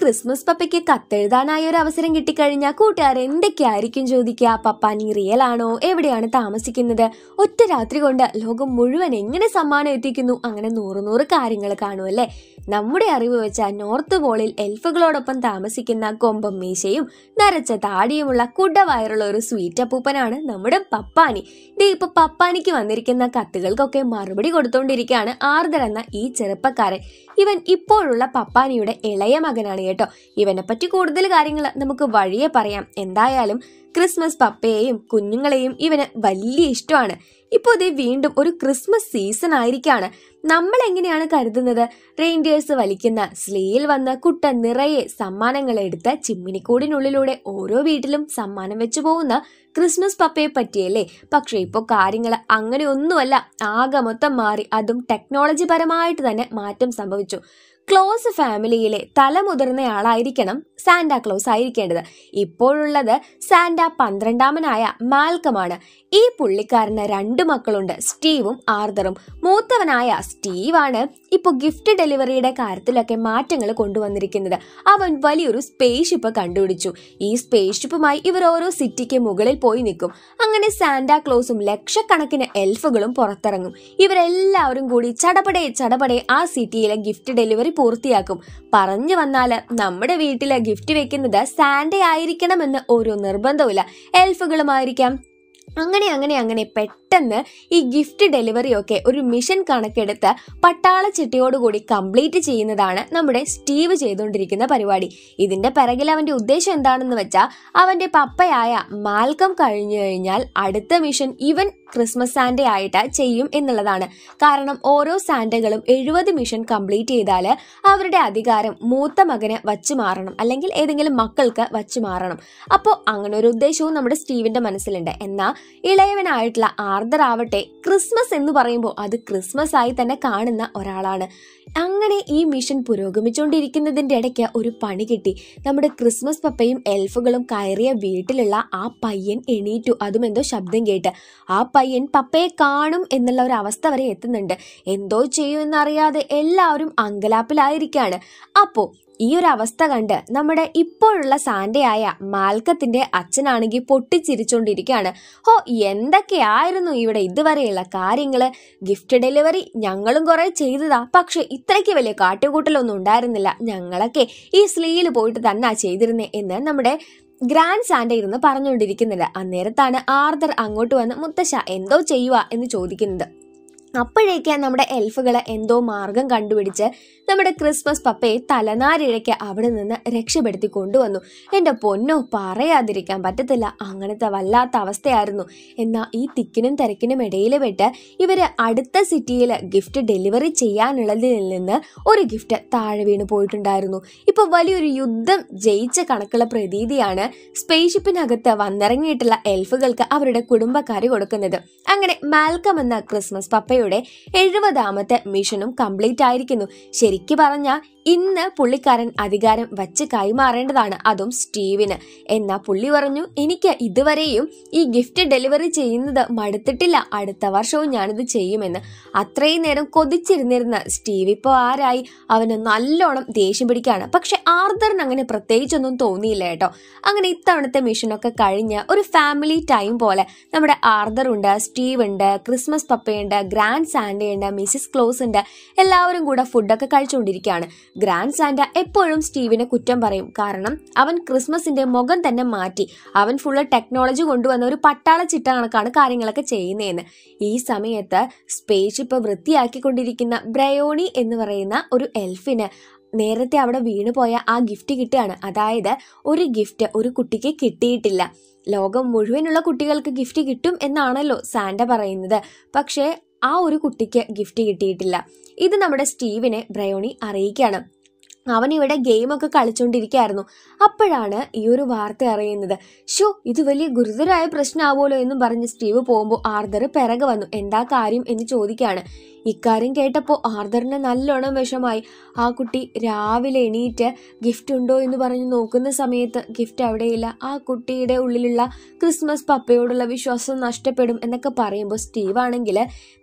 Christmas പപ്പയ്ക്ക് കത്തെഴുതാനായ ഒരു അവസരം കിട്ടിക്കഴിഞ്ഞാൽ കൂട്ടുകാർ എന്തൊക്കെയായിരിക്കും ചോദിക്കുക പപ്പ നീ റിയൽ ആണോ എവിടെയാണ് താമസിക്കുന്നത് ഒറ്റ രാത്രി കൊണ്ട് ലോകം മുഴുവൻ എങ്ങനെ സമ്മാനം എത്തിക്കുന്നു അങ്ങനെ നൂറ് നൂറ് കാര്യങ്ങൾ കാണുമല്ലേ നമ്മുടെ അറിവ് വെച്ചാൽ നോർത്ത് പോളിൽ എൽഫുകളോടൊപ്പം താമസിക്കുന്ന കൊമ്പം മീശയും നരച്ച താടിയുമുള്ള കുടവയറുള്ള ഒരു സ്വീറ്റ് അപ്പൂപ്പനാണ് നമ്മുടെ പപ്പാനി ദേ ഇപ്പൊ പപ്പാനിക്ക് വന്നിരിക്കുന്ന കത്തുകൾക്കൊക്കെ മറുപടി കൊടുത്തോണ്ടിരിക്കുകയാണ് ആർദർ എന്ന ഈ ചെറുപ്പക്കാരൻ ഇവൻ ഇപ്പോഴുള്ള പപ്പാനിയുടെ ഇളയ മകനാണ് കേട്ടോ ഇവനെ പറ്റി കൂടുതൽ കാര്യങ്ങൾ നമുക്ക് വഴിയെ പറയാം എന്തായാലും ക്രിസ്മസ് പപ്പയെയും കുഞ്ഞുങ്ങളെയും ഇവന് വലിയ ഇഷ്ടമാണ് ഇപ്പോൾ ഇത് വീണ്ടും ഒരു ക്രിസ്മസ് സീസൺ ആയിരിക്കാണ് നമ്മൾ എങ്ങനെയാണ് കരുതുന്നത് റെയിൻഡിയേഴ്സ് വലിക്കുന്ന സ്ലീയിൽ വന്ന് കുട്ട നിറയെ സമ്മാനങ്ങൾ എടുത്ത് ചിമ്മിനിക്കൂടിനുള്ളിലൂടെ ഓരോ വീട്ടിലും സമ്മാനം വെച്ചു പോകുന്ന ക്രിസ്മസ് പപ്പയെ പറ്റിയല്ലേ പക്ഷേ ഇപ്പോൾ കാര്യങ്ങൾ അങ്ങനെ ഒന്നുമല്ല ആകെ മൊത്തം മാറി അതും ടെക്നോളജി പരമായിട്ട് തന്നെ മാറ്റം സംഭവിച്ചു ക്ലോസ് ഫാമിലിയിലെ മുതിർന്നയാളായിരിക്കണം സാന്റാ ക്ലോസ് ആയിരിക്കേണ്ടത് ഇപ്പോഴുള്ളത് സാന്റ പന്ത്രണ്ടാമനായ മാൽക്കമാണ് ഈ പുള്ളിക്കാരന് രണ്ട് മക്കളുണ്ട് സ്റ്റീവും ആർദറും മൂത്തവനായ സ്റ്റീവാണ് ഇപ്പൊ ഗിഫ്റ്റ് ഡെലിവറിയുടെ കാര്യത്തിലൊക്കെ മാറ്റങ്ങൾ കൊണ്ടുവന്നിരിക്കുന്നത് അവൻ വലിയൊരു സ്പേസ് ഷിപ്പ് കണ്ടുപിടിച്ചു ഈ സ്പേസ് ഷിപ്പുമായി ഇവർ ഓരോ സിറ്റിക്ക് മുകളിൽ പോയി നിൽക്കും അങ്ങനെ സാന്റാ ക്ലോസും ലക്ഷക്കണക്കിന് എൽഫുകളും പുറത്തിറങ്ങും ഇവരെല്ലാവരും കൂടി ചടപടെ ചടപടെ ആ സിറ്റിയിലെ ഗിഫ്റ്റ് ഡെലിവറി പൂർത്തിയാക്കും പറഞ്ഞു വന്നാൽ നമ്മുടെ വീട്ടിലെ ഗിഫ്റ്റ് വെക്കുന്നത് സാന്റ ആയിരിക്കണമെന്ന് ഒരു നിർബന്ധമില്ല എൽഫുകളുമായിരിക്കാം അങ്ങനെ അങ്ങനെ അങ്ങനെ പെട്ടെന്ന് ഈ ഗിഫ്റ്റ് ഡെലിവറി ഒക്കെ ഒരു മിഷൻ കണക്കെടുത്ത് പട്ടാള ചിട്ടിയോടുകൂടി കംപ്ലീറ്റ് ചെയ്യുന്നതാണ് നമ്മുടെ സ്റ്റീവ് ചെയ്തുകൊണ്ടിരിക്കുന്ന പരിപാടി ഇതിന്റെ പിറകിൽ അവന്റെ ഉദ്ദേശം എന്താണെന്ന് വെച്ചാൽ അവന്റെ പപ്പയായ മാൽക്കം കഴിഞ്ഞു കഴിഞ്ഞാൽ അടുത്ത മിഷൻ ഇവൻ ക്രിസ്മസ് സാൻഡേ ആയിട്ട് ചെയ്യും എന്നുള്ളതാണ് കാരണം ഓരോ സാൻഡകളും എഴുപത് മിഷൻ കംപ്ലീറ്റ് ചെയ്താൽ അവരുടെ അധികാരം മൂത്ത മകന് വച്ചു മാറണം അല്ലെങ്കിൽ ഏതെങ്കിലും മക്കൾക്ക് വച്ചു മാറണം അപ്പോൾ അങ്ങനെ ഒരു ഉദ്ദേശവും നമ്മുടെ സ്റ്റീവിന്റെ മനസ്സിലുണ്ട് എന്നാൽ ഇളയവനായിട്ടുള്ള ആർദർ ആവട്ടെ ക്രിസ്മസ് എന്ന് പറയുമ്പോൾ അത് ക്രിസ്മസ് ആയി തന്നെ കാണുന്ന ഒരാളാണ് അങ്ങനെ ഈ മിഷൻ പുരോഗമിച്ചുകൊണ്ടിരിക്കുന്നതിൻ്റെ ഇടയ്ക്ക് ഒരു പണി കിട്ടി നമ്മുടെ ക്രിസ്മസ് പപ്പയും എൽഫുകളും കയറിയ വീട്ടിലുള്ള ആ പയ്യൻ എണീറ്റു അതും എന്തോ ശബ്ദം കേട്ട് ആ പയ്യൻ പപ്പയെ കാണും എന്നുള്ള ഒരു അവസ്ഥ വരെ എത്തുന്നുണ്ട് എന്തോ എന്നറിയാതെ എല്ലാവരും അങ്കലാപ്പിലായിരിക്കാണ് അപ്പോൾ ഈ ഒരു അവസ്ഥ കണ്ട് നമ്മുടെ ഇപ്പോഴുള്ള സാന്റയായ മാൽക്കത്തിന്റെ അച്ഛനാണെങ്കിൽ പൊട്ടിച്ചിരിച്ചുകൊണ്ടിരിക്കുകയാണ് ഹോ എന്തൊക്കെയായിരുന്നു ഇവിടെ ഇതുവരെയുള്ള കാര്യങ്ങൾ ഗിഫ്റ്റ് ഡെലിവറി ഞങ്ങളും കുറെ ചെയ്തതാ പക്ഷെ ഇത്രയ്ക്ക് വലിയ കാട്ടുകൂട്ടലൊന്നും ഉണ്ടായിരുന്നില്ല ഞങ്ങളൊക്കെ ഈ സ്ലീയിൽ പോയിട്ട് തന്നെ ചെയ്തിരുന്നേ എന്ന് നമ്മുടെ ഗ്രാൻഡ് സാന്റ ഇരുന്ന് പറഞ്ഞുകൊണ്ടിരിക്കുന്നില്ല അന്നേരത്താണ് ആർദർ അങ്ങോട്ട് വന്ന് മുത്തശ്ശ എന്തോ ചെയ്യുക എന്ന് ചോദിക്കുന്നത് അപ്പോഴേക്കാണ് നമ്മുടെ എൽഫുകൾ എന്തോ മാർഗം കണ്ടുപിടിച്ച് നമ്മുടെ ക്രിസ്മസ് പപ്പയെ തലനാരിഴയ്ക്ക് അവിടെ നിന്ന് രക്ഷപ്പെടുത്തി കൊണ്ടുവന്നു എൻ്റെ പൊന്നോ പറയാതിരിക്കാൻ പറ്റത്തില്ല അങ്ങനത്തെ വല്ലാത്ത അവസ്ഥയായിരുന്നു എന്നാൽ ഈ തിക്കിനും തിരക്കിനും ഇടയിൽ വിട്ട് ഇവർ അടുത്ത സിറ്റിയിൽ ഗിഫ്റ്റ് ഡെലിവറി ചെയ്യാനുള്ളതിൽ നിന്ന് ഒരു ഗിഫ്റ്റ് താഴെ വീണ് പോയിട്ടുണ്ടായിരുന്നു ഇപ്പോൾ വലിയൊരു യുദ്ധം ജയിച്ച കണക്കുള്ള പ്രതീതിയാണ് സ്പേസ് ഷിപ്പിനകത്ത് വന്നിറങ്ങിയിട്ടുള്ള എൽഫുകൾക്ക് അവരുടെ കുടുംബക്കാർ കൊടുക്കുന്നത് അങ്ങനെ മാൽക്കം എന്ന ക്രിസ്മസ് പപ്പ ഇന്ത്യയുടെ എഴുപതാമത്തെ മിഷനും കംപ്ലീറ്റ് ആയിരിക്കുന്നു ശരിക്കു പറഞ്ഞാൽ ഇന്ന് പുള്ളിക്കാരൻ അധികാരം വച്ച് കൈമാറേണ്ടതാണ് അതും സ്റ്റീവിന് എന്നാ പുള്ളി പറഞ്ഞു എനിക്ക് ഇതുവരെയും ഈ ഗിഫ്റ്റ് ഡെലിവറി ചെയ്യുന്നത് മടുത്തിട്ടില്ല അടുത്ത വർഷവും ഞാനിത് ചെയ്യുമെന്ന് അത്രയും നേരം കൊതിച്ചിരുന്നിരുന്ന സ്റ്റീവ് ഇപ്പോൾ ആരായി അവന് നല്ലോണം ദേഷ്യം പിടിക്കുകയാണ് പക്ഷെ ആർദറിന് അങ്ങനെ പ്രത്യേകിച്ചൊന്നും തോന്നിയില്ല കേട്ടോ അങ്ങനെ ഇത്തവണത്തെ മിഷനൊക്കെ കഴിഞ്ഞ് ഒരു ഫാമിലി ടൈം പോലെ നമ്മുടെ ആർദർ ഉണ്ട് സ്റ്റീവ് ഉണ്ട് ക്രിസ്മസ് പപ്പയുണ്ട് ഗ്രാൻഡ് ഉണ്ട് മിസ്സിസ് ക്ലോസ് ഉണ്ട് എല്ലാവരും കൂടെ ഫുഡൊക്കെ കഴിച്ചുകൊണ്ടിരിക്കുകയാണ് ഗ്രാൻഡ് സാന്റ എപ്പോഴും സ്റ്റീവിനെ കുറ്റം പറയും കാരണം അവൻ ക്രിസ്മസിന്റെ മുഖം തന്നെ മാറ്റി അവൻ ഫുള്ള് ടെക്നോളജി കൊണ്ടുവന്ന ഒരു പട്ടാള ചിട്ട കണക്കാണ് കാര്യങ്ങളൊക്കെ ചെയ്യുന്നതെന്ന് ഈ സമയത്ത് വൃത്തിയാക്കി വൃത്തിയാക്കിക്കൊണ്ടിരിക്കുന്ന ബ്രയോണി എന്ന് പറയുന്ന ഒരു എൽഫിന് നേരത്തെ അവിടെ വീണുപോയ ആ ഗിഫ്റ്റ് കിട്ടുകയാണ് അതായത് ഒരു ഗിഫ്റ്റ് ഒരു കുട്ടിക്ക് കിട്ടിയിട്ടില്ല ലോകം മുഴുവനുള്ള കുട്ടികൾക്ക് ഗിഫ്റ്റ് കിട്ടും എന്നാണല്ലോ സാന്റ പറയുന്നത് പക്ഷേ ആ ഒരു കുട്ടിക്ക് ഗിഫ്റ്റ് കിട്ടിയിട്ടില്ല ഇത് നമ്മുടെ സ്റ്റീവിനെ ബ്രയോണി അറിയിക്കുകയാണ് അവൻ ഇവിടെ ഗെയിമൊക്കെ കളിച്ചുകൊണ്ടിരിക്കുകയായിരുന്നു അപ്പോഴാണ് ഈ ഒരു വാർത്ത അറിയുന്നത് ഷോ ഇത് വലിയ ഗുരുതരമായ പ്രശ്നമാവുമല്ലോ എന്നും പറഞ്ഞ് സ്റ്റീവ് പോകുമ്പോൾ ആർദർ പിറകെ വന്നു എന്താ കാര്യം എന്ന് ചോദിക്കുകയാണ് ഇക്കാര്യം കേട്ടപ്പോൾ ആർദറിന് നല്ലോണം വിഷമായി ആ കുട്ടി രാവിലെ എണീറ്റ് ഗിഫ്റ്റ് ഉണ്ടോ എന്ന് പറഞ്ഞ് നോക്കുന്ന സമയത്ത് ഗിഫ്റ്റ് അവിടെയില്ല ആ കുട്ടിയുടെ ഉള്ളിലുള്ള ക്രിസ്മസ് പപ്പയോടുള്ള വിശ്വാസം നഷ്ടപ്പെടും എന്നൊക്കെ പറയുമ്പോൾ സ്റ്റീവ് ആണെങ്കിൽ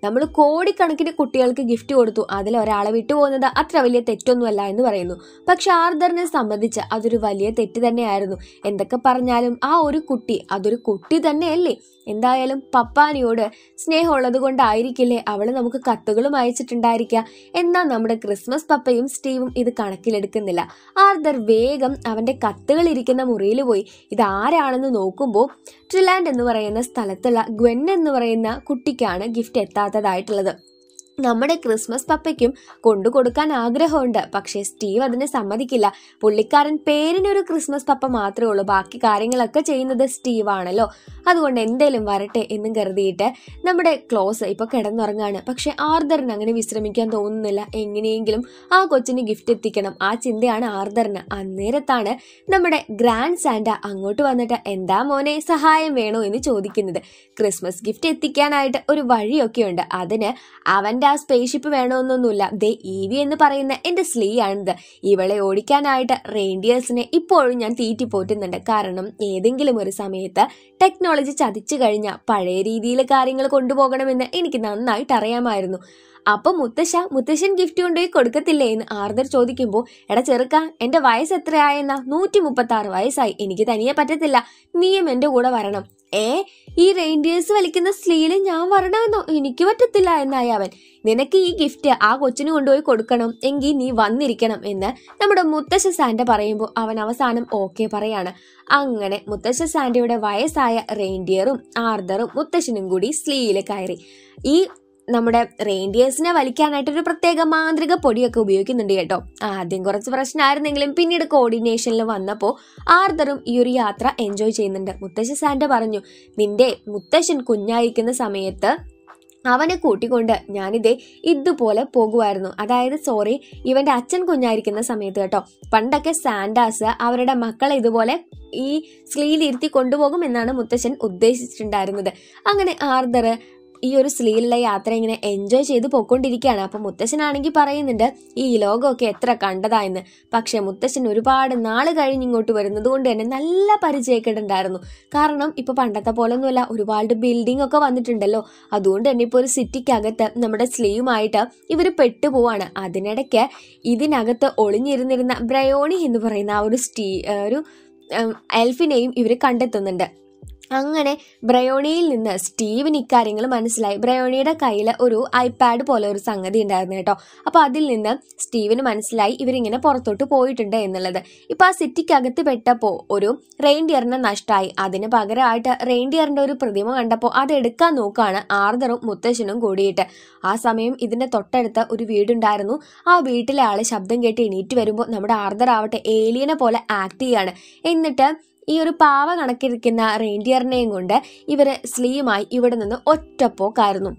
നമ്മൾ കോടിക്കണക്കിന് കുട്ടികൾക്ക് ഗിഫ്റ്റ് കൊടുത്തു അതിൽ ഒരാളെ വിട്ടുപോകുന്നത് അത്ര വലിയ തെറ്റൊന്നുമല്ല എന്ന് പറയുന്നു പക്ഷെ ആർദറിനെ സംബന്ധിച്ച് അതൊരു വലിയ തെറ്റ് തന്നെയായിരുന്നു എന്തൊക്കെ പറഞ്ഞാലും ആ ഒരു കുട്ടി അതൊരു കുട്ടി തന്നെയല്ലേ എന്തായാലും പപ്പാനിയോട് സ്നേഹമുള്ളത് കൊണ്ടായിരിക്കില്ലേ അവൾ നമുക്ക് കത്തുകളും അയച്ചിട്ടുണ്ടായിരിക്കുക എന്നാൽ നമ്മുടെ ക്രിസ്മസ് പപ്പയും സ്റ്റീവും ഇത് കണക്കിലെടുക്കുന്നില്ല ആർദർ വേഗം അവന്റെ കത്തുകൾ ഇരിക്കുന്ന മുറിയിൽ പോയി ഇതാരാണെന്ന് നോക്കുമ്പോൾ ട്രിലാൻഡ് എന്ന് പറയുന്ന സ്ഥലത്തുള്ള ഗ്വെൻ എന്ന് പറയുന്ന കുട്ടിക്കാണ് ഗിഫ്റ്റ് എത്താത്തതായിട്ടുള്ളത് നമ്മുടെ ക്രിസ്മസ് പപ്പയ്ക്കും കൊണ്ടു കൊടുക്കാൻ ആഗ്രഹമുണ്ട് പക്ഷേ സ്റ്റീവ് അതിന് സമ്മതിക്കില്ല പുള്ളിക്കാരൻ പേരിനൊരു ക്രിസ്മസ് പപ്പ മാത്രമേ ഉള്ളൂ ബാക്കി കാര്യങ്ങളൊക്കെ ചെയ്യുന്നത് സ്റ്റീവ് ആണല്ലോ അതുകൊണ്ട് എന്തേലും വരട്ടെ എന്നും കരുതിയിട്ട് നമ്മുടെ ക്ലോസ് ഇപ്പോൾ കിടന്നുറങ്ങാണ് പക്ഷെ ആർദറിന് അങ്ങനെ വിശ്രമിക്കാൻ തോന്നുന്നില്ല എങ്ങനെയെങ്കിലും ആ കൊച്ചിന് ഗിഫ്റ്റ് എത്തിക്കണം ആ ചിന്തയാണ് ആർദറിന് അന്നേരത്താണ് നമ്മുടെ ഗ്രാൻഡ് സാന്റ അങ്ങോട്ട് വന്നിട്ട് എന്താ മോനെ സഹായം വേണോ എന്ന് ചോദിക്കുന്നത് ക്രിസ്മസ് ഗിഫ്റ്റ് എത്തിക്കാനായിട്ട് ഒരു വഴിയൊക്കെയുണ്ട് അതിന് അവൻ്റെ എൻ്റെ ആ സ്പേസ്ഷിപ്പ് വേണമെന്നൊന്നുമില്ല ദേ ഇ e വി എന്ന് പറയുന്ന എൻ്റെ സ്ലീ ആണിത് ഇവളെ ഓടിക്കാനായിട്ട് റെയിൻഡിയേഴ്സിനെ ഇപ്പോഴും ഞാൻ തീറ്റി പോറ്റുന്നുണ്ട് കാരണം ഏതെങ്കിലും ഒരു സമയത്ത് ടെക്നോളജി ചതിച്ചു കഴിഞ്ഞാൽ പഴയ രീതിയിൽ കാര്യങ്ങൾ കൊണ്ടുപോകണമെന്ന് എനിക്ക് നന്നായിട്ട് അറിയാമായിരുന്നു അപ്പൊ മുത്തശ്ശ മുത്തശ്ശൻ ഗിഫ്റ്റ് കൊണ്ടുപോയി കൊടുക്കത്തില്ലേ എന്ന് ആർദർ ചോദിക്കുമ്പോൾ എടാ ചെറുക്ക എന്റെ വയസ്സ് എത്രയായെന്നാ നൂറ്റി മുപ്പത്തി ആറ് വയസ്സായി എനിക്ക് തനിയെ പറ്റത്തില്ല നീയും എന്റെ കൂടെ വരണം ഏ ഈ റെയിൻഡിയേഴ്സ് വലിക്കുന്ന സ്ലീല് ഞാൻ വരണമെന്നോ എനിക്ക് പറ്റത്തില്ല എന്നായി അവൻ നിനക്ക് ഈ ഗിഫ്റ്റ് ആ കൊച്ചിന് കൊണ്ടുപോയി കൊടുക്കണം എങ്കിൽ നീ വന്നിരിക്കണം എന്ന് നമ്മുടെ മുത്തശ്ശ സാൻഡ പറയുമ്പോൾ അവൻ അവസാനം ഓക്കെ പറയാണ് അങ്ങനെ മുത്തശ്ശ സാൻഡയുടെ വയസ്സായ റെയിൻഡിയറും ആർദറും മുത്തശ്ശനും കൂടി സ്ലീയില് കയറി ഈ നമ്മുടെ റെയിൻഡിയേഴ്സിനെ വലിക്കാനായിട്ട് ഒരു പ്രത്യേക മാന്ത്രിക പൊടിയൊക്കെ ഉപയോഗിക്കുന്നുണ്ട് കേട്ടോ ആദ്യം കുറച്ച് പ്രശ്നമായിരുന്നെങ്കിലും പിന്നീട് കോർഡിനേഷനിൽ വന്നപ്പോൾ ആർദറും ഈ ഒരു യാത്ര എൻജോയ് ചെയ്യുന്നുണ്ട് മുത്തശ്ശൻ സാൻഡ പറഞ്ഞു നിന്റെ മുത്തശ്ശൻ കുഞ്ഞായിരിക്കുന്ന സമയത്ത് അവനെ കൂട്ടിക്കൊണ്ട് ഞാനിതേ ഇതുപോലെ പോകുമായിരുന്നു അതായത് സോറി ഇവന്റെ അച്ഛൻ കുഞ്ഞായിരിക്കുന്ന സമയത്ത് കേട്ടോ പണ്ടൊക്കെ സാൻഡാസ് അവരുടെ മക്കളെ ഇതുപോലെ ഈ സ്ലീലിരുത്തി കൊണ്ടുപോകും എന്നാണ് മുത്തശ്ശൻ ഉദ്ദേശിച്ചിട്ടുണ്ടായിരുന്നത് അങ്ങനെ ആർദർ ഈ ഒരു സ്ലീലുള്ള യാത്ര ഇങ്ങനെ എൻജോയ് ചെയ്ത് പോയിക്കൊണ്ടിരിക്കുകയാണ് അപ്പം മുത്തശ്ശനാണെങ്കിൽ പറയുന്നുണ്ട് ഈ ലോകമൊക്കെ എത്ര കണ്ടതായെന്ന് പക്ഷേ മുത്തശ്ശൻ ഒരുപാട് നാൾ കഴിഞ്ഞ് ഇങ്ങോട്ട് വരുന്നത് കൊണ്ട് തന്നെ നല്ല പരിചയക്കേടുണ്ടായിരുന്നു കാരണം ഇപ്പോൾ പണ്ടത്തെ പോലൊന്നുമല്ല ഒരുപാട് ബിൽഡിംഗ് ഒക്കെ വന്നിട്ടുണ്ടല്ലോ അതുകൊണ്ട് തന്നെ ഇപ്പോൾ ഒരു സിറ്റിക്കകത്ത് നമ്മുടെ സ്ലീവുമായിട്ട് ഇവർ പെട്ടുപോവാണ് അതിനിടയ്ക്ക് ഇതിനകത്ത് ഒളിഞ്ഞിരുന്നിരുന്ന ബ്രയോണി എന്ന് പറയുന്ന ആ ഒരു സ്റ്റീ ഒരു എൽഫിനെയും ഇവർ കണ്ടെത്തുന്നുണ്ട് അങ്ങനെ ബ്രയോണിയിൽ നിന്ന് സ്റ്റീവിന് ഇക്കാര്യങ്ങൾ മനസ്സിലായി ബ്രയോണിയുടെ കയ്യിൽ ഒരു ഐപാഡ് പോലെ ഒരു സംഗതി ഉണ്ടായിരുന്നു കേട്ടോ അപ്പോൾ അതിൽ നിന്ന് സ്റ്റീവിന് മനസ്സിലായി ഇവരിങ്ങനെ പുറത്തോട്ട് പോയിട്ടുണ്ട് എന്നുള്ളത് ഇപ്പോൾ ആ സിറ്റിക്കകത്ത് പെട്ടപ്പോൾ ഒരു റെയിൻഡിയറിനെ നഷ്ടമായി അതിന് പകരമായിട്ട് റെയിൻഡിയറിൻ്റെ ഒരു പ്രതിമ കണ്ടപ്പോൾ അതെടുക്കാൻ നോക്കുകയാണ് ആർദറും മുത്തശ്ശനും കൂടിയിട്ട് ആ സമയം ഇതിൻ്റെ തൊട്ടടുത്ത് ഒരു വീടുണ്ടായിരുന്നു ആ വീട്ടിലെ ആൾ ശബ്ദം കേട്ട് എണീറ്റ് വരുമ്പോൾ നമ്മുടെ ആർദർ ആവട്ടെ ഏലിയനെ പോലെ ആക്ട് ചെയ്യാണ് എന്നിട്ട് ഈ ഒരു പാവ കണക്കിരിക്കുന്ന റെയിൻഡിയറിനെയും കൊണ്ട് ഇവരെ സ്ലീമായി ഇവിടെ നിന്ന് ഒറ്റപ്പോക്കായിരുന്നു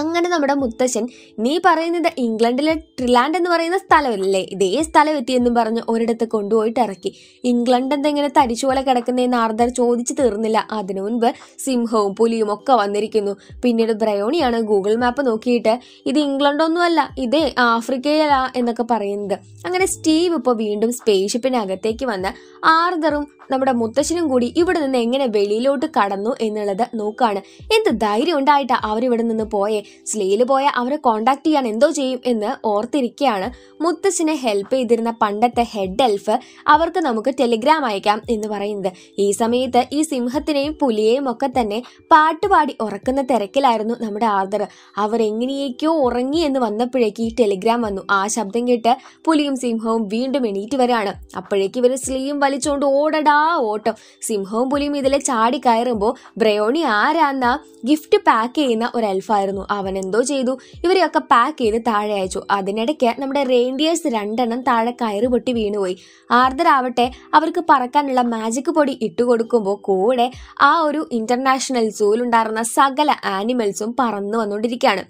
അങ്ങനെ നമ്മുടെ മുത്തശ്ശൻ നീ പറയുന്നത് ഇംഗ്ലണ്ടിലെ ട്രിലാൻഡ് എന്ന് പറയുന്ന സ്ഥലമല്ലേ ഇതേ സ്ഥലം എത്തിയെന്നും പറഞ്ഞ് ഒരിടത്ത് കൊണ്ടുപോയിട്ട് ഇറക്കി ഇംഗ്ലണ്ട് എന്തെങ്കിലും തടിച്ചുപോലെ കിടക്കുന്നതെന്ന് ആർദർ ചോദിച്ചു തീർന്നില്ല അതിനു മുൻപ് സിംഹവും പുലിയും ഒക്കെ വന്നിരിക്കുന്നു പിന്നീട് ബ്രയോണിയാണ് ഗൂഗിൾ മാപ്പ് നോക്കിയിട്ട് ഇത് ഇംഗ്ലണ്ടൊന്നുമല്ല ഇതേ ആഫ്രിക്കയിലാ എന്നൊക്കെ പറയുന്നത് അങ്ങനെ സ്റ്റീവ് ഇപ്പോൾ വീണ്ടും സ്പേസ് ഷിപ്പിനകത്തേക്ക് വന്ന് ആർദറും നമ്മുടെ മുത്തശ്ശനും കൂടി ഇവിടെ നിന്ന് എങ്ങനെ വെളിയിലോട്ട് കടന്നു എന്നുള്ളത് നോക്കാണ് എന്ത് ധൈര്യം ഉണ്ടായിട്ടാ അവരിവിടെ നിന്ന് പോയേ സ്ലേയിൽ പോയ അവരെ കോണ്ടാക്ട് ചെയ്യാൻ എന്തോ ചെയ്യും എന്ന് ഓർത്തിരിക്കുകയാണ് മുത്തശ്ശിനെ ഹെൽപ്പ് ചെയ്തിരുന്ന പണ്ടത്തെ ഹെഡ് എൽഫ് അവർക്ക് നമുക്ക് ടെലിഗ്രാം അയക്കാം എന്ന് പറയുന്നത് ഈ സമയത്ത് ഈ സിംഹത്തിനെയും പുലിയെയും ഒക്കെ തന്നെ പാട്ടുപാടി ഉറക്കുന്ന തിരക്കിലായിരുന്നു നമ്മുടെ ആദർ അവരെങ്ങനെയൊക്കെയോ ഉറങ്ങി എന്ന് വന്നപ്പോഴേക്ക് ഈ ടെലിഗ്രാം വന്നു ആ ശബ്ദം കേട്ട് പുലിയും സിംഹവും വീണ്ടും എണീറ്റ് വരാണ് അപ്പോഴേക്ക് ഇവർ സ്ലീയും വലിച്ചുകൊണ്ട് ഓടടാ ആ ഓട്ടം സിംഹവും പുലിയും ഇതിലെ ചാടി കയറുമ്പോൾ ബ്രയോണി ആരാന്ന ഗിഫ്റ്റ് പാക്ക് ചെയ്യുന്ന ഒരു എൽഫായിരുന്നു അവൻ എന്തോ ചെയ്തു ഇവരെയൊക്കെ പാക്ക് ചെയ്ത് താഴെ അയച്ചു അതിനിടയ്ക്ക് നമ്മുടെ റെയിൻഡിയേഴ്സ് രണ്ടെണ്ണം താഴെ കയറ് പൊട്ടി വീണുപോയി ആർദ്രാവട്ടെ അവർക്ക് പറക്കാനുള്ള മാജിക് പൊടി ഇട്ടുകൊടുക്കുമ്പോൾ കൂടെ ആ ഒരു ഇന്റർനാഷണൽ ഉണ്ടായിരുന്ന സകല ആനിമൽസും പറന്നു വന്നുകൊണ്ടിരിക്കുകയാണ്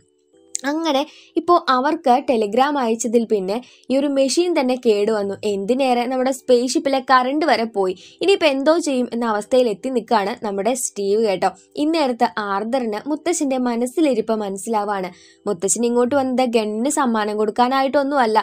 അങ്ങനെ ഇപ്പോൾ അവർക്ക് ടെലിഗ്രാം അയച്ചതിൽ പിന്നെ ഈ ഒരു മെഷീൻ തന്നെ കേടുവന്നു എന്തിനേറെ നമ്മുടെ സ്പേസ് ഷിപ്പിലെ കറണ്ട് വരെ പോയി ഇനിയിപ്പോൾ എന്തോ ചെയ്യും എന്ന അവസ്ഥയിൽ എത്തി നിൽക്കുകയാണ് നമ്മുടെ സ്റ്റീവ് കേട്ടോ ഇന്നേരത്ത് ആർദറിന് മുത്തശ്ശൻ്റെ മനസ്സിലിരിപ്പ് മനസ്സിലാവാണ് മുത്തശ്ശൻ ഇങ്ങോട്ട് വന്നത് ഗണ്ണിന് സമ്മാനം കൊടുക്കാനായിട്ടൊന്നുമല്ല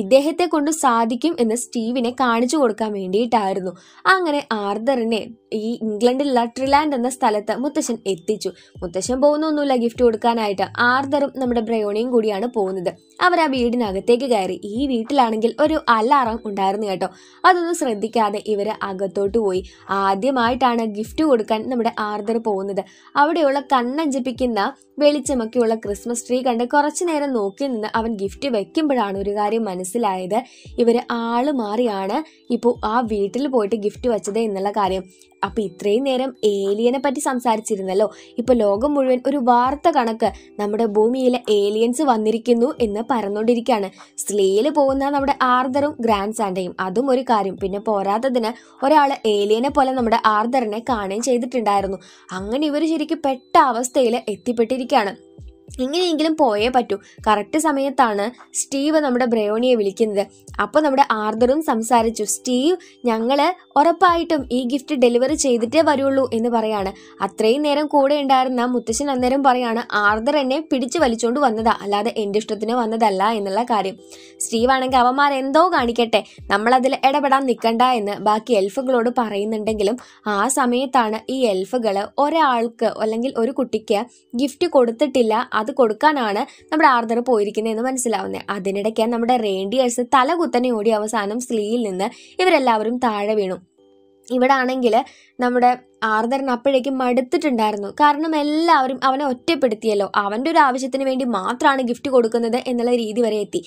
ഇദ്ദേഹത്തെ കൊണ്ട് സാധിക്കും എന്ന് സ്റ്റീവിനെ കാണിച്ചു കൊടുക്കാൻ വേണ്ടിയിട്ടായിരുന്നു അങ്ങനെ ആർദറിനെ ഈ ഇംഗ്ലണ്ടിലുള്ള ട്രിലാൻഡ് എന്ന സ്ഥലത്ത് മുത്തശ്ശൻ എത്തിച്ചു മുത്തശ്ശൻ പോകുന്നൊന്നുമില്ല ഗിഫ്റ്റ് കൊടുക്കാനായിട്ട് ആർദറും നമ്മുടെ ബ്രയോണിയും കൂടിയാണ് പോകുന്നത് അവർ ആ വീടിനകത്തേക്ക് കയറി ഈ വീട്ടിലാണെങ്കിൽ ഒരു അലാറം ഉണ്ടായിരുന്നു കേട്ടോ അതൊന്നും ശ്രദ്ധിക്കാതെ ഇവർ അകത്തോട്ട് പോയി ആദ്യമായിട്ടാണ് ഗിഫ്റ്റ് കൊടുക്കാൻ നമ്മുടെ ആർദർ പോകുന്നത് അവിടെയുള്ള കണ്ണഞ്ചിപ്പിക്കുന്ന വെളിച്ചമൊക്കെയുള്ള ക്രിസ്മസ് ട്രീ കണ്ട് കുറച്ചു നേരം നോക്കി നിന്ന് അവൻ ഗിഫ്റ്റ് വെക്കുമ്പോഴാണ് ഒരു കാര്യം മനസ്സിലായത് ഇവർ ആള് മാറിയാണ് ഇപ്പോൾ ആ വീട്ടിൽ പോയിട്ട് ഗിഫ്റ്റ് വെച്ചത് എന്നുള്ള കാര്യം അപ്പൊ ഇത്രയും നേരം ഏലിയനെ പറ്റി സംസാരിച്ചിരുന്നല്ലോ ഇപ്പൊ ലോകം മുഴുവൻ ഒരു വാർത്ത കണക്ക് നമ്മുടെ ഭൂമിയിലെ ഏലിയൻസ് വന്നിരിക്കുന്നു എന്ന് പറഞ്ഞുകൊണ്ടിരിക്കുകയാണ് സ്ലേയിൽ പോകുന്ന നമ്മുടെ ആർദറും ഗ്രാൻഡ് സാൻഡയും അതും ഒരു കാര്യം പിന്നെ പോരാത്തതിന് ഒരാൾ ഏലിയനെ പോലെ നമ്മുടെ ആർദറിനെ കാണുകയും ചെയ്തിട്ടുണ്ടായിരുന്നു അങ്ങനെ ഇവർ ശരിക്കും പെട്ട അവസ്ഥയിൽ എത്തിപ്പെട്ടിരിക്കുകയാണ് എങ്ങനെയെങ്കിലും പോയേ പറ്റൂ കറക്റ്റ് സമയത്താണ് സ്റ്റീവ് നമ്മുടെ ബ്രയോണിയെ വിളിക്കുന്നത് അപ്പോൾ നമ്മുടെ ആർദറും സംസാരിച്ചു സ്റ്റീവ് ഞങ്ങൾ ഉറപ്പായിട്ടും ഈ ഗിഫ്റ്റ് ഡെലിവറി ചെയ്തിട്ടേ വരുള്ളൂ എന്ന് പറയാണ് അത്രയും നേരം കൂടെ ഉണ്ടായിരുന്ന മുത്തശ്ശൻ അന്നേരം പറയാണ് ആർദർ എന്നെ പിടിച്ചു വലിച്ചുകൊണ്ട് വന്നതാ അല്ലാതെ എൻ്റെ ഇഷ്ടത്തിന് വന്നതല്ല എന്നുള്ള കാര്യം സ്റ്റീവ് ആണെങ്കിൽ അവന്മാർ എന്തോ കാണിക്കട്ടെ നമ്മളതിൽ ഇടപെടാൻ നിൽക്കണ്ട എന്ന് ബാക്കി എൽഫുകളോട് പറയുന്നുണ്ടെങ്കിലും ആ സമയത്താണ് ഈ എൽഫുകൾ ഒരാൾക്ക് അല്ലെങ്കിൽ ഒരു കുട്ടിക്ക് ഗിഫ്റ്റ് കൊടുത്തിട്ടില്ല അത് കൊടുക്കാനാണ് നമ്മുടെ ആർദർ എന്ന് മനസ്സിലാവുന്നത് അതിനിടയ്ക്ക് നമ്മുടെ റേൻഡിയേഴ്സ് തലകുത്തനെ ഓടി അവസാനം സ്ലീയിൽ നിന്ന് ഇവരെല്ലാവരും താഴെ വീണു ഇവിടെ ആണെങ്കിൽ നമ്മുടെ ആർദരൻ അപ്പോഴേക്കും മടുത്തിട്ടുണ്ടായിരുന്നു കാരണം എല്ലാവരും അവനെ ഒറ്റപ്പെടുത്തിയല്ലോ അവൻ്റെ ഒരു ആവശ്യത്തിന് വേണ്ടി മാത്രമാണ് ഗിഫ്റ്റ് കൊടുക്കുന്നത് എന്നുള്ള രീതി വരെ എത്തി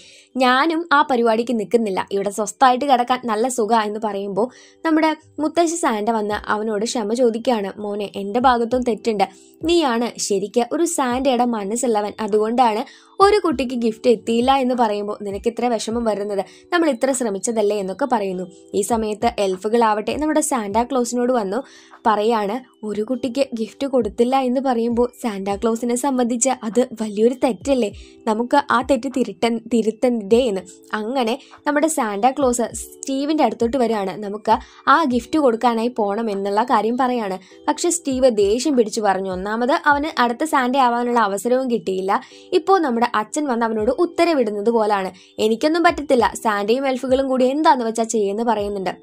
ഞാനും ആ പരിപാടിക്ക് നിൽക്കുന്നില്ല ഇവിടെ സ്വസ്ഥമായിട്ട് കിടക്കാൻ നല്ല സുഖ എന്ന് പറയുമ്പോൾ നമ്മുടെ മുത്തശ്ശി സാൻഡ വന്ന് അവനോട് ക്ഷമ ചോദിക്കുകയാണ് മോനെ എൻ്റെ ഭാഗത്തും തെറ്റുണ്ട് നീയാണ് ശരിക്ക് ഒരു സാൻഡയുടെ മനസ്സുള്ളവൻ അതുകൊണ്ടാണ് ഒരു കുട്ടിക്ക് ഗിഫ്റ്റ് എത്തിയില്ല എന്ന് പറയുമ്പോൾ നിനക്ക് ഇത്ര വിഷമം വരുന്നത് നമ്മൾ ഇത്ര ശ്രമിച്ചതല്ലേ എന്നൊക്കെ പറയുന്നു ഈ സമയത്ത് എൽഫുകളാവട്ടെ നമ്മുടെ സാന്റാക്ലോസിനോട് വന്നു പറയാണ് ഒരു കുട്ടിക്ക് ഗിഫ്റ്റ് കൊടുത്തില്ല എന്ന് പറയുമ്പോൾ സാന്റാക്ലോസിനെ സംബന്ധിച്ച് അത് വലിയൊരു തെറ്റല്ലേ നമുക്ക് ആ തെറ്റ് തിരുട്ടൻ തിരുത്തണ്ടേ എന്ന് അങ്ങനെ നമ്മുടെ സാന്റാക്ലോസ് സ്റ്റീവിൻ്റെ അടുത്തോട്ട് വരികയാണ് നമുക്ക് ആ ഗിഫ്റ്റ് കൊടുക്കാനായി പോകണം എന്നുള്ള കാര്യം പറയാണ് പക്ഷേ സ്റ്റീവ് ദേഷ്യം പിടിച്ചു പറഞ്ഞു ഒന്നാമത് അവന് അടുത്ത സാന്റ ആവാനുള്ള അവസരവും കിട്ടിയില്ല ഇപ്പോൾ നമ്മുടെ അവരുടെ അച്ഛൻ വന്ന് അവനോട് ഉത്തരവിടുന്നത് പോലാണ് എനിക്കൊന്നും പറ്റത്തില്ല സാന്റയും എൽഫുകളും കൂടി എന്താന്ന് വെച്ചാൽ ചെയ്യുന്നു പറയുന്നുണ്ട്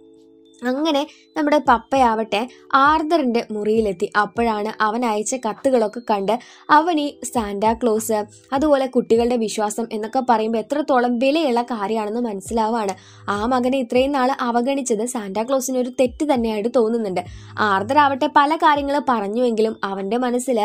അങ്ങനെ നമ്മുടെ പപ്പയാവട്ടെ ആർദറിൻ്റെ മുറിയിലെത്തി അപ്പോഴാണ് അവൻ അയച്ച കത്തുകളൊക്കെ കണ്ട് അവൻ ഈ സാന്റാക്ലോസ് അതുപോലെ കുട്ടികളുടെ വിശ്വാസം എന്നൊക്കെ പറയുമ്പോൾ എത്രത്തോളം വിലയുള്ള കാര്യമാണെന്ന് മനസ്സിലാവാണ് ആ മകനെ ഇത്രയും നാൾ അവഗണിച്ചത് സാന്റാക്ലോസിന് ഒരു തെറ്റ് തന്നെയായിട്ട് തോന്നുന്നുണ്ട് ആർദർ ആവട്ടെ പല കാര്യങ്ങൾ പറഞ്ഞുവെങ്കിലും അവൻ്റെ മനസ്സിൽ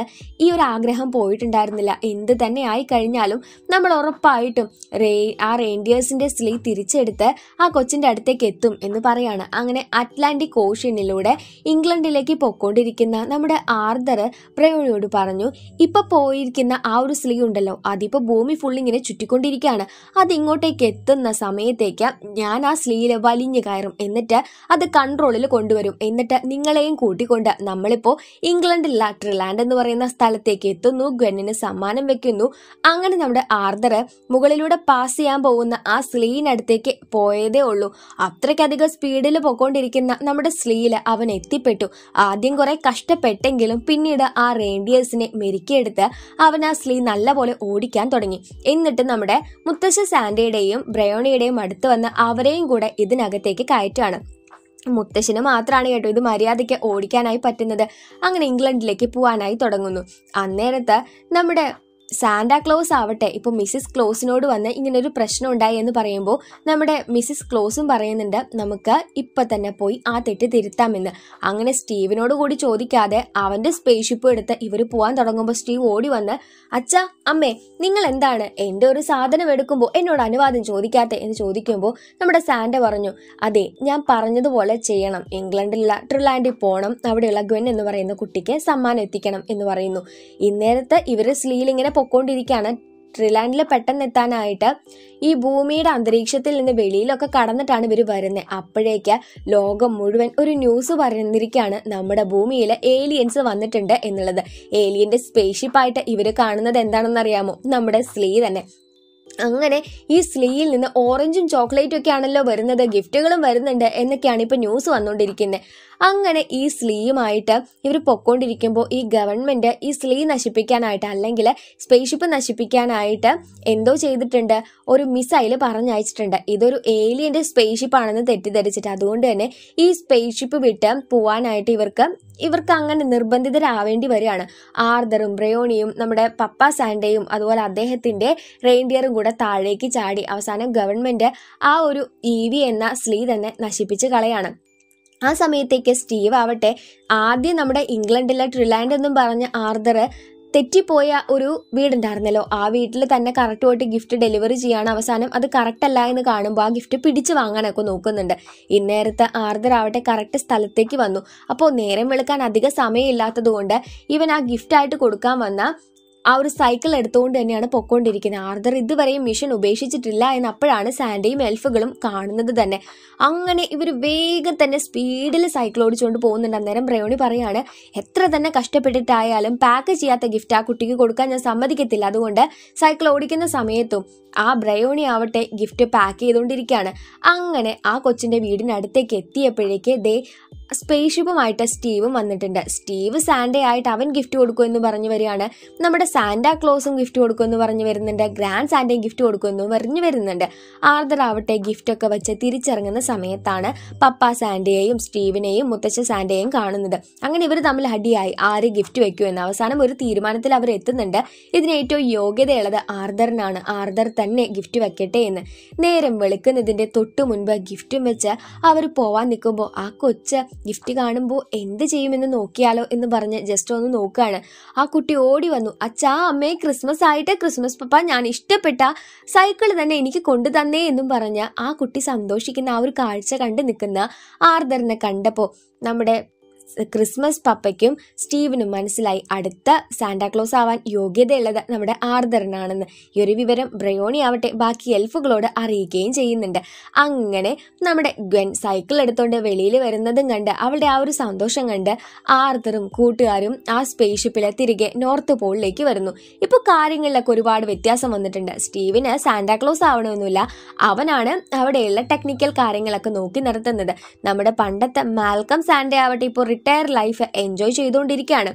ഈ ഒരു ആഗ്രഹം പോയിട്ടുണ്ടായിരുന്നില്ല എന്ത് തന്നെ ആയി കഴിഞ്ഞാലും നമ്മൾ ഉറപ്പായിട്ടും റേ ആ റേൻഡിയേഴ്സിൻ്റെ സ്ലീ തിരിച്ചെടുത്ത് ആ കൊച്ചിൻ്റെ അടുത്തേക്ക് എത്തും എന്ന് പറയാണ് അങ്ങനെ അങ്ങനെ അറ്റ്ലാന്റിക് ഓഷ്യനിലൂടെ ഇംഗ്ലണ്ടിലേക്ക് പോയിക്കൊണ്ടിരിക്കുന്ന നമ്മുടെ ആർദർ പ്രയോണിയോട് പറഞ്ഞു ഇപ്പൊ പോയിരിക്കുന്ന ആ ഒരു സ്ലീ ഉണ്ടല്ലോ അതിപ്പോ ഭൂമി ഫുൾ ഇങ്ങനെ ചുറ്റിക്കൊണ്ടിരിക്കുകയാണ് അത് ഇങ്ങോട്ടേക്ക് എത്തുന്ന സമയത്തേക്ക് ഞാൻ ആ സ്ലീയിൽ വലിഞ്ഞു കയറും എന്നിട്ട് അത് കൺട്രോളിൽ കൊണ്ടുവരും എന്നിട്ട് നിങ്ങളെയും കൂട്ടിക്കൊണ്ട് നമ്മളിപ്പോ ഇംഗ്ലണ്ടിലുള്ള ട്രിലാൻഡ് എന്ന് പറയുന്ന സ്ഥലത്തേക്ക് എത്തുന്നു ഗ്വെന്നിന് സമ്മാനം വെക്കുന്നു അങ്ങനെ നമ്മുടെ ആർദർ മുകളിലൂടെ പാസ് ചെയ്യാൻ പോകുന്ന ആ സ്ലീനടുത്തേക്ക് പോയതേ ഉള്ളൂ അത്രയ്ക്കധികം സ്പീഡിൽ പൊക്കോ കൊണ്ടിരിക്കുന്ന നമ്മുടെ സ്ലീല അവൻ എത്തിപ്പെട്ടു ആദ്യം കുറെ കഷ്ടപ്പെട്ടെങ്കിലും പിന്നീട് ആ റേഡിയേഴ്സിനെ മെരുക്കിയെടുത്ത് അവൻ ആ സ്ലീ നല്ലപോലെ ഓടിക്കാൻ തുടങ്ങി എന്നിട്ട് നമ്മുടെ മുത്തശ്ശ സാന്റയുടെയും ബ്രയോണിയുടെയും അടുത്ത് വന്ന് അവരെയും കൂടെ ഇതിനകത്തേക്ക് കയറ്റുകയാണ് മുത്തശ്ശിന് മാത്രമാണ് കേട്ടോ ഇത് മര്യാദയ്ക്ക് ഓടിക്കാനായി പറ്റുന്നത് അങ്ങനെ ഇംഗ്ലണ്ടിലേക്ക് പോകാനായി തുടങ്ങുന്നു അന്നേരത്ത് നമ്മുടെ ക്ലോസ് ആവട്ടെ ഇപ്പോൾ മിസ്സിസ് ക്ലോസിനോട് വന്ന് ഇങ്ങനൊരു പ്രശ്നം ഉണ്ടായി എന്ന് പറയുമ്പോൾ നമ്മുടെ മിസ്സിസ് ക്ലോസും പറയുന്നുണ്ട് നമുക്ക് ഇപ്പം തന്നെ പോയി ആ തെറ്റ് തിരുത്താമെന്ന് അങ്ങനെ സ്റ്റീവിനോട് കൂടി ചോദിക്കാതെ അവൻ്റെ സ്പേസ് ഷിപ്പ് എടുത്ത് ഇവർ പോകാൻ തുടങ്ങുമ്പോൾ സ്റ്റീവ് ഓടി വന്ന് അച്ഛാ അമ്മേ നിങ്ങൾ എന്താണ് എൻ്റെ ഒരു സാധനം എടുക്കുമ്പോൾ എന്നോട് അനുവാദം ചോദിക്കാത്ത എന്ന് ചോദിക്കുമ്പോൾ നമ്മുടെ സാൻഡ പറഞ്ഞു അതെ ഞാൻ പറഞ്ഞതുപോലെ ചെയ്യണം ഇംഗ്ലണ്ടിലുള്ള ട്രിലാൻഡിൽ പോകണം അവിടെയുള്ള ഗ്വൻ എന്ന് പറയുന്ന കുട്ടിക്ക് സമ്മാനം എത്തിക്കണം എന്ന് പറയുന്നു ഇന്നേരത്തെ ഇവർ സ്ലീലിങ്ങനെ പൊക്കോണ്ടിരിക്കുകയാണ് ട്രിലാൻഡിൽ പെട്ടെന്ന് എത്താനായിട്ട് ഈ ഭൂമിയുടെ അന്തരീക്ഷത്തിൽ നിന്ന് വെളിയിലൊക്കെ കടന്നിട്ടാണ് ഇവർ വരുന്നത് അപ്പോഴേക്ക് ലോകം മുഴുവൻ ഒരു ന്യൂസ് പറഞ്ഞിരിക്കുകയാണ് നമ്മുടെ ഭൂമിയിൽ ഏലിയൻസ് വന്നിട്ടുണ്ട് എന്നുള്ളത് ഏലിയൻ്റെ സ്പേഷിപ്പായിട്ട് ഇവർ കാണുന്നത് എന്താണെന്ന് അറിയാമോ നമ്മുടെ സ്ലീ തന്നെ അങ്ങനെ ഈ സ്ലീയിൽ നിന്ന് ഓറഞ്ചും ചോക്ലേറ്റും ഒക്കെ ആണല്ലോ വരുന്നത് ഗിഫ്റ്റുകളും വരുന്നുണ്ട് എന്നൊക്കെയാണ് ഇപ്പോൾ ന്യൂസ് വന്നുകൊണ്ടിരിക്കുന്നത് അങ്ങനെ ഈ സ്ലീയുമായിട്ട് ഇവർ പൊക്കോണ്ടിരിക്കുമ്പോൾ ഈ ഗവൺമെന്റ് ഈ സ്ലീ നശിപ്പിക്കാനായിട്ട് അല്ലെങ്കിൽ സ്പേസ് നശിപ്പിക്കാനായിട്ട് എന്തോ ചെയ്തിട്ടുണ്ട് ഒരു മിസൈൽ പറഞ്ഞയച്ചിട്ടുണ്ട് ഇതൊരു ഏലിയന്റെ സ്പേസ് ആണെന്ന് തെറ്റിദ്ധരിച്ചിട്ട് അതുകൊണ്ട് തന്നെ ഈ സ്പേസ് വിട്ട് പോവാനായിട്ട് ഇവർക്ക് ഇവർക്ക് അങ്ങനെ നിർബന്ധിതരാവേണ്ടി വരികയാണ് ആർദറും ബ്രയോണിയും നമ്മുടെ പപ്പ സാൻഡയും അതുപോലെ അദ്ദേഹത്തിന്റെ റെയിൻഡിയറും കൂടെ താഴേക്ക് ചാടി അവസാനം ഗവൺമെന്റ് ആ ഒരു ഇ e എന്ന സ്ലീ തന്നെ നശിപ്പിച്ച് കളയാണ് ആ സമയത്തേക്ക് സ്റ്റീവ് ആവട്ടെ ആദ്യം നമ്മുടെ ഇംഗ്ലണ്ടിലെ ട്രിലാൻഡ് എന്നും പറഞ്ഞ ആർദർ തെറ്റിപ്പോയ ഒരു വീടുണ്ടായിരുന്നല്ലോ ആ വീട്ടിൽ തന്നെ കറക്റ്റ് പോയിട്ട് ഗിഫ്റ്റ് ഡെലിവറി ചെയ്യാണ് അവസാനം അത് കറക്റ്റ് അല്ല എന്ന് കാണുമ്പോൾ ആ ഗിഫ്റ്റ് പിടിച്ച് വാങ്ങാനൊക്കെ നോക്കുന്നുണ്ട് ഇന്നേരത്തെ ആർദർ ആവട്ടെ കറക്റ്റ് സ്ഥലത്തേക്ക് വന്നു അപ്പോൾ നേരം വെളുക്കാൻ അധിക സമയമില്ലാത്തത് കൊണ്ട് ഇവൻ ആ ഗിഫ്റ്റായിട്ട് കൊടുക്കാൻ വന്ന ആ ഒരു സൈക്കിൾ എടുത്തുകൊണ്ട് തന്നെയാണ് പൊക്കോണ്ടിരിക്കുന്നത് ആർദർ ഇതുവരെയും മിഷൻ ഉപേക്ഷിച്ചിട്ടില്ല എന്ന് അപ്പോഴാണ് സാൻഡയും എൽഫുകളും കാണുന്നത് തന്നെ അങ്ങനെ ഇവർ വേഗം തന്നെ സ്പീഡിൽ സൈക്കിൾ ഓടിച്ചുകൊണ്ട് പോകുന്നുണ്ട് അന്നേരം പ്രയോണി പറയാണ് എത്ര തന്നെ കഷ്ടപ്പെട്ടിട്ടായാലും പാക്ക് ചെയ്യാത്ത ഗിഫ്റ്റ് ആ കുട്ടിക്ക് കൊടുക്കാൻ ഞാൻ സമ്മതിക്കത്തില്ല അതുകൊണ്ട് സൈക്കിൾ ഓടിക്കുന്ന സമയത്തും ആ ബ്രയോണി ആവട്ടെ ഗിഫ്റ്റ് പാക്ക് ചെയ്തുകൊണ്ടിരിക്കുകയാണ് അങ്ങനെ ആ കൊച്ചിൻ്റെ വീടിനടുത്തേക്ക് എത്തിയപ്പോഴേക്ക് ദേ സ്പേസ് ഷിപ്പുമായിട്ട് സ്റ്റീവും വന്നിട്ടുണ്ട് സ്റ്റീവ് സാൻഡേ ആയിട്ട് അവൻ ഗിഫ്റ്റ് കൊടുക്കുമെന്ന് പറഞ്ഞു വരികയാണ് നമ്മുടെ സാന്റാ ക്ലോസും ഗിഫ്റ്റ് കൊടുക്കുമെന്ന് പറഞ്ഞു വരുന്നുണ്ട് ഗ്രാൻഡ് സാൻഡേയും ഗിഫ്റ്റ് എന്ന് പറഞ്ഞു വരുന്നുണ്ട് ആർദർ ആവട്ടെ ഗിഫ്റ്റൊക്കെ വെച്ച് തിരിച്ചിറങ്ങുന്ന സമയത്താണ് പപ്പ സാൻഡേയും സ്റ്റീവിനെയും മുത്തച്ഛ സാൻഡേയും കാണുന്നത് അങ്ങനെ ഇവർ തമ്മിൽ അടിയായി ആര് ഗിഫ്റ്റ് എന്ന് അവസാനം ഒരു തീരുമാനത്തിൽ അവർ എത്തുന്നുണ്ട് ഇതിന് ഏറ്റവും യോഗ്യതയുള്ളത് ആർദറിനാണ് ആർദർ തന്നെ ഗിഫ്റ്റ് വെക്കട്ടെ എന്ന് നേരം വെളുക്കുന്നതിന്റെ തൊട്ടു മുൻപ് ഗിഫ്റ്റും വെച്ച് അവർ പോവാൻ നിൽക്കുമ്പോൾ ആ കൊച്ച് ഗിഫ്റ്റ് കാണുമ്പോൾ എന്ത് ചെയ്യുമെന്ന് നോക്കിയാലോ എന്ന് പറഞ്ഞ് ജസ്റ്റ് ഒന്ന് നോക്കുകയാണ് ആ കുട്ടി ഓടി വന്നു അച്ഛാ അമ്മയെ ക്രിസ്മസ് ആയിട്ട് ക്രിസ്മസ് പപ്പ ഞാൻ ഇഷ്ടപ്പെട്ട സൈക്കിൾ തന്നെ എനിക്ക് കൊണ്ടു തന്നേ എന്നും പറഞ്ഞ് ആ കുട്ടി സന്തോഷിക്കുന്ന ആ ഒരു കാഴ്ച കണ്ട് നിൽക്കുന്ന ആർദറിനെ കണ്ടപ്പോൾ നമ്മുടെ ക്രിസ്മസ് പപ്പയ്ക്കും സ്റ്റീവിനും മനസ്സിലായി അടുത്ത സാന്റാക്ലോസ് ആവാൻ യോഗ്യതയുള്ളത് നമ്മുടെ ആർദറിനാണെന്ന് ഈ ഒരു വിവരം ബ്രയോണി ആവട്ടെ ബാക്കി എൽഫുകളോട് അറിയിക്കുകയും ചെയ്യുന്നുണ്ട് അങ്ങനെ നമ്മുടെ ഗ്വൻ സൈക്കിൾ എടുത്തുകൊണ്ട് വെളിയിൽ വരുന്നതും കണ്ട് അവളുടെ ആ ഒരു സന്തോഷം കണ്ട് ആർദറും കൂട്ടുകാരും ആ സ്പേസ് ഷിപ്പിലെ തിരികെ നോർത്ത് പോളിലേക്ക് വരുന്നു ഇപ്പൊ കാര്യങ്ങളിലൊക്കെ ഒരുപാട് വ്യത്യാസം വന്നിട്ടുണ്ട് സ്റ്റീവിന് സാന്റാക്ലോസ് ആവണമെന്നില്ല അവനാണ് അവിടെയുള്ള ടെക്നിക്കൽ കാര്യങ്ങളൊക്കെ നോക്കി നിർത്തുന്നത് നമ്മുടെ പണ്ടത്തെ മാൽക്കം സാൻഡേ ആവട്ടെ ഇപ്പോൾ റിട്ടയർ ലൈഫ് എൻജോയ് ചെയ്തുകൊണ്ടിരിക്കുകയാണ്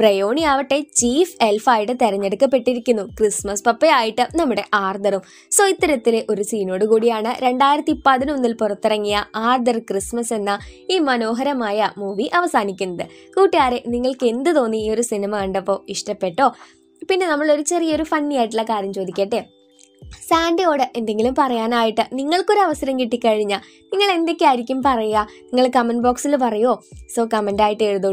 ബ്രയോണി ആവട്ടെ ചീഫ് എൽഫായിട്ട് തെരഞ്ഞെടുക്കപ്പെട്ടിരിക്കുന്നു ക്രിസ്മസ് പപ്പയായിട്ട് നമ്മുടെ ആർദറും സോ ഇത്തരത്തിലെ ഒരു സീനോട് കൂടിയാണ് രണ്ടായിരത്തി പതിനൊന്നിൽ പുറത്തിറങ്ങിയ ആർദർ ക്രിസ്മസ് എന്ന ഈ മനോഹരമായ മൂവി അവസാനിക്കുന്നത് കൂട്ടുകാരെ നിങ്ങൾക്ക് എന്ത് തോന്നി ഈ ഒരു സിനിമ കണ്ടപ്പോൾ ഇഷ്ടപ്പെട്ടോ പിന്നെ നമ്മളൊരു ചെറിയൊരു ഫണ്ണി ആയിട്ടുള്ള കാര്യം ചോദിക്കട്ടെ സാൻഡിയോട് എന്തെങ്കിലും പറയാനായിട്ട് നിങ്ങൾക്കൊരു അവസരം കിട്ടിക്കഴിഞ്ഞാൽ നിങ്ങൾ എന്തൊക്കെയായിരിക്കും പറയുക നിങ്ങൾ കമൻറ്റ് ബോക്സിൽ പറയുമോ സോ കമൻ്റായിട്ട് എഴുതൂ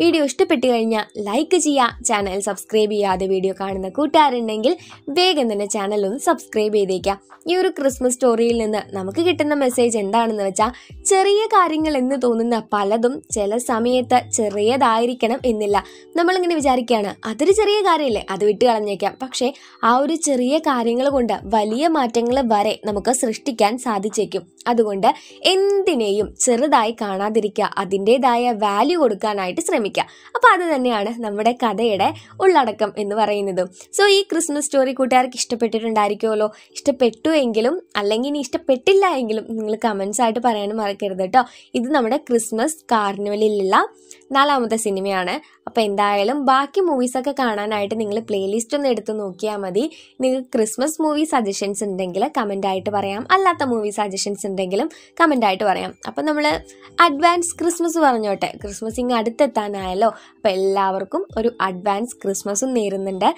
വീഡിയോ ഇഷ്ടപ്പെട്ട് കഴിഞ്ഞാൽ ലൈക്ക് ചെയ്യുക ചാനൽ സബ്സ്ക്രൈബ് ചെയ്യാതെ വീഡിയോ കാണുന്ന കൂട്ടുകാരുണ്ടെങ്കിൽ വേഗം തന്നെ ചാനൽ ഒന്ന് സബ്സ്ക്രൈബ് ചെയ്തേക്കാം ഈ ഒരു ക്രിസ്മസ് സ്റ്റോറിയിൽ നിന്ന് നമുക്ക് കിട്ടുന്ന മെസ്സേജ് എന്താണെന്ന് വെച്ചാൽ ചെറിയ കാര്യങ്ങൾ എന്ന് തോന്നുന്ന പലതും ചില സമയത്ത് ചെറിയതായിരിക്കണം എന്നില്ല നമ്മളിങ്ങനെ വിചാരിക്കുകയാണ് അതൊരു ചെറിയ കാര്യമല്ലേ അത് വിട്ട് കളഞ്ഞേക്കാം പക്ഷേ ആ ഒരു ചെറിയ കാര്യങ്ങൾ കൊണ്ട് വലിയ മാറ്റങ്ങൾ വരെ നമുക്ക് സൃഷ്ടിക്കാൻ സാധിച്ചേക്കും അതുകൊണ്ട് എന്തിനേയും ചെറുതായി കാണാതിരിക്കുക അതിൻ്റെതായ വാല്യൂ കൊടുക്കാനായിട്ട് ശ്രമിക്കുക അപ്പോൾ അത് തന്നെയാണ് നമ്മുടെ കഥയുടെ ഉള്ളടക്കം എന്ന് പറയുന്നത് സോ ഈ ക്രിസ്മസ് സ്റ്റോറി കൂട്ടുകാർക്ക് ഇഷ്ടപ്പെട്ടിട്ടുണ്ടായിരിക്കുമല്ലോ ഇഷ്ടപ്പെട്ടു എങ്കിലും അല്ലെങ്കിൽ ഇനി ഇഷ്ടപ്പെട്ടില്ല എങ്കിലും നിങ്ങൾ കമൻസ് ആയിട്ട് പറയാനും മറക്കരുത് കേട്ടോ ഇത് നമ്മുടെ ക്രിസ്മസ് കാർണിവലിലുള്ള നാലാമത്തെ സിനിമയാണ് അപ്പോൾ എന്തായാലും ബാക്കി മൂവീസൊക്കെ കാണാനായിട്ട് നിങ്ങൾ പ്ലേലിസ്റ്റ് ഒന്ന് എടുത്ത് നോക്കിയാൽ മതി നിങ്ങൾക്ക് ക്രിസ്മസ് മൂവി സജഷൻസ് ഉണ്ടെങ്കിൽ ആയിട്ട് പറയാം അല്ലാത്ത മൂവി സജഷൻസ് ഉണ്ടെങ്കിലും കമന്റ് ആയിട്ട് പറയാം അപ്പൊ നമ്മൾ അഡ്വാൻസ് ക്രിസ്മസ് പറഞ്ഞോട്ടെ ക്രിസ്മസ് ഇങ്ങ് അടുത്തെത്താനായല്ലോ അപ്പോൾ എല്ലാവർക്കും ഒരു അഡ്വാൻസ് ക്രിസ്മസും നേരുന്നുണ്ട്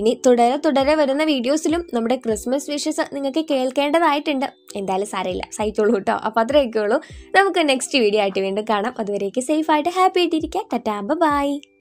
ഇനി തുടരെ തുടരെ വരുന്ന വീഡിയോസിലും നമ്മുടെ ക്രിസ്മസ് വിഷസ് നിങ്ങൾക്ക് കേൾക്കേണ്ടതായിട്ടുണ്ട് എന്തായാലും സാരമില്ല സഹിച്ചോളൂ കേട്ടോ അപ്പോൾ അത്രയൊക്കെ ഉള്ളൂ നമുക്ക് നെക്സ്റ്റ് വീഡിയോ ആയിട്ട് വീണ്ടും കാണാം അതുവരേക്ക് സേഫായിട്ട് ഹാപ്പി ആയിട്ട് കാത്തിരിക്കുക ടാറ്റാ ബൈ